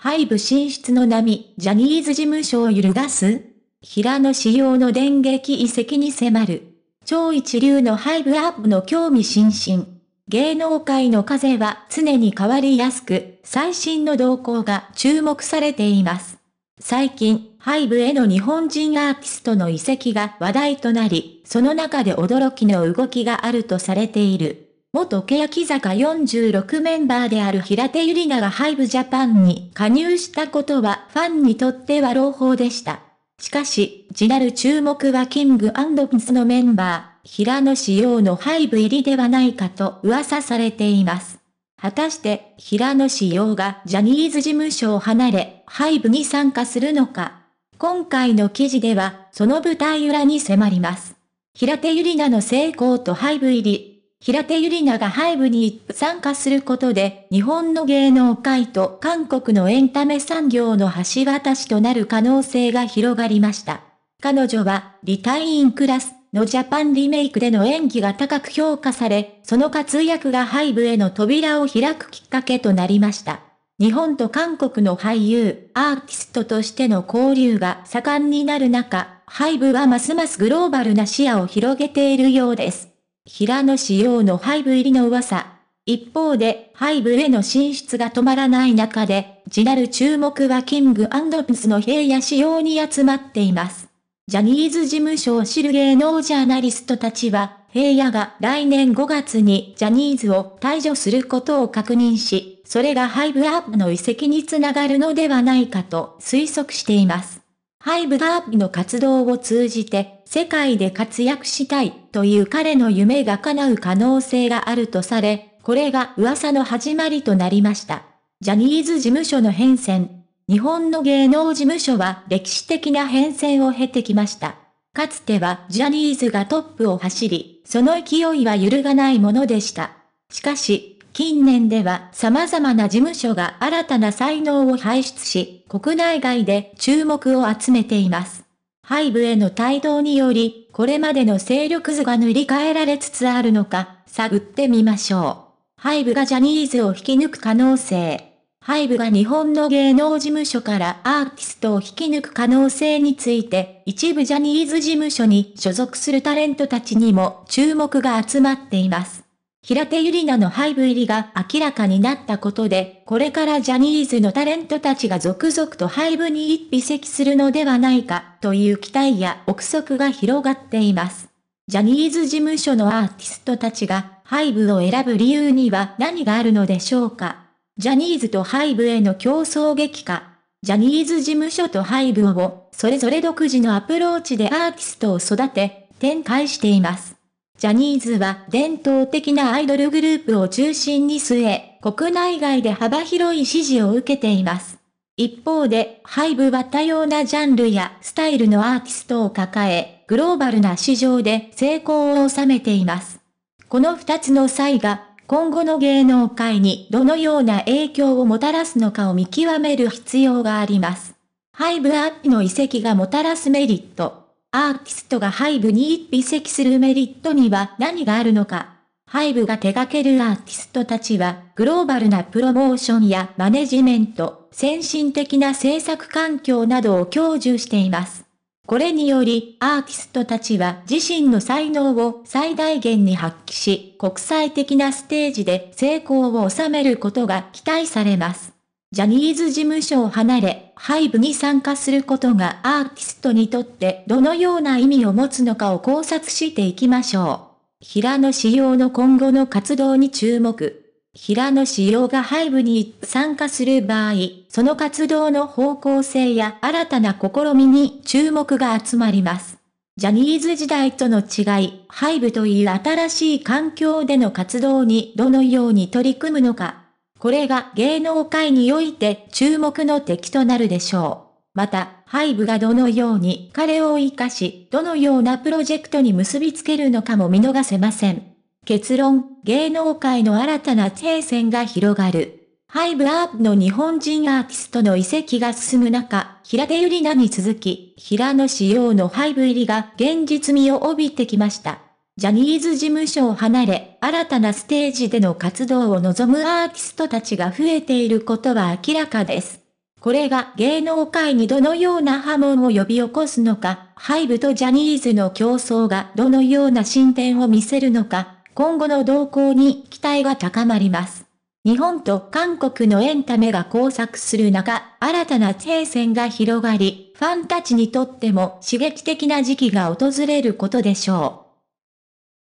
廃部進出の波、ジャニーズ事務所を揺るがす平野仕様の電撃遺跡に迫る。超一流のハイブアップの興味津々。芸能界の風は常に変わりやすく、最新の動向が注目されています。最近、ハイブへの日本人アーティストの遺跡が話題となり、その中で驚きの動きがあるとされている。元欅坂46メンバーである平手ゆりながハイブジャパンに加入したことはファンにとっては朗報でした。しかし、次なる注目はキングピスのメンバー、平野紫耀のハイブ入りではないかと噂されています。果たして、平野紫耀がジャニーズ事務所を離れ、ハイブに参加するのか。今回の記事では、その舞台裏に迫ります。平手ゆりなの成功とハイブ入り、平手ゆりながハイブに参加することで、日本の芸能界と韓国のエンタメ産業の橋渡しとなる可能性が広がりました。彼女は、リタインクラスのジャパンリメイクでの演技が高く評価され、その活躍がハイブへの扉を開くきっかけとなりました。日本と韓国の俳優、アーティストとしての交流が盛んになる中、ハイブはますますグローバルな視野を広げているようです。平野紫耀のハイブ入りの噂。一方で、ハイブへの進出が止まらない中で、地なる注目はキングプスの平野仕様に集まっています。ジャニーズ事務所を知る芸能ジャーナリストたちは、平野が来年5月にジャニーズを退場することを確認し、それがハイブアップの移籍につながるのではないかと推測しています。ハイブアップの活動を通じて、世界で活躍したいという彼の夢が叶う可能性があるとされ、これが噂の始まりとなりました。ジャニーズ事務所の変遷。日本の芸能事務所は歴史的な変遷を経てきました。かつてはジャニーズがトップを走り、その勢いは揺るがないものでした。しかし、近年では様々な事務所が新たな才能を輩出し、国内外で注目を集めています。背部への帯同により、これまでの勢力図が塗り替えられつつあるのか、探ってみましょう。背部がジャニーズを引き抜く可能性。背部が日本の芸能事務所からアーティストを引き抜く可能性について、一部ジャニーズ事務所に所属するタレントたちにも注目が集まっています。平手ゆりなの廃部入りが明らかになったことで、これからジャニーズのタレントたちが続々と廃部に一匹席するのではないか、という期待や憶測が広がっています。ジャニーズ事務所のアーティストたちが、廃部を選ぶ理由には何があるのでしょうか。ジャニーズと廃部への競争激化。ジャニーズ事務所と廃部を、それぞれ独自のアプローチでアーティストを育て、展開しています。ジャニーズは伝統的なアイドルグループを中心に据え、国内外で幅広い支持を受けています。一方で、ハイブは多様なジャンルやスタイルのアーティストを抱え、グローバルな市場で成功を収めています。この二つの差異が、今後の芸能界にどのような影響をもたらすのかを見極める必要があります。ハイブアップの遺跡がもたらすメリット。アーティストがハイブに移籍するメリットには何があるのか。ハイブが手掛けるアーティストたちは、グローバルなプロモーションやマネジメント、先進的な制作環境などを享受しています。これにより、アーティストたちは自身の才能を最大限に発揮し、国際的なステージで成功を収めることが期待されます。ジャニーズ事務所を離れ、ハイブに参加することがアーティストにとってどのような意味を持つのかを考察していきましょう。平野仕様の今後の活動に注目。平野仕様がハイブに参加する場合、その活動の方向性や新たな試みに注目が集まります。ジャニーズ時代との違い、ハイブという新しい環境での活動にどのように取り組むのか。これが芸能界において注目の敵となるでしょう。また、ハイブがどのように彼を活かし、どのようなプロジェクトに結びつけるのかも見逃せません。結論、芸能界の新たな停戦が広がる。ハイブアープの日本人アーティストの遺跡が進む中、平手ゆりなに続き、平野紫耀のハイブ入りが現実味を帯びてきました。ジャニーズ事務所を離れ、新たなステージでの活動を望むアーティストたちが増えていることは明らかです。これが芸能界にどのような波紋を呼び起こすのか、ハイブとジャニーズの競争がどのような進展を見せるのか、今後の動向に期待が高まります。日本と韓国のエンタメが交錯する中、新たな停戦が広がり、ファンたちにとっても刺激的な時期が訪れることでしょう。